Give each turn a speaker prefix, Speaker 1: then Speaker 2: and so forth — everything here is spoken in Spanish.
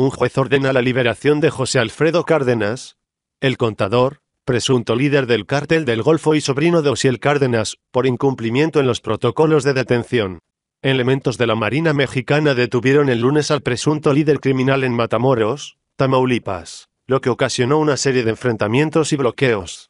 Speaker 1: Un juez ordena la liberación de José Alfredo Cárdenas, el contador, presunto líder del cártel del Golfo y sobrino de Osiel Cárdenas, por incumplimiento en los protocolos de detención. Elementos de la Marina Mexicana detuvieron el lunes al presunto líder criminal en Matamoros, Tamaulipas, lo que ocasionó una serie de enfrentamientos y bloqueos.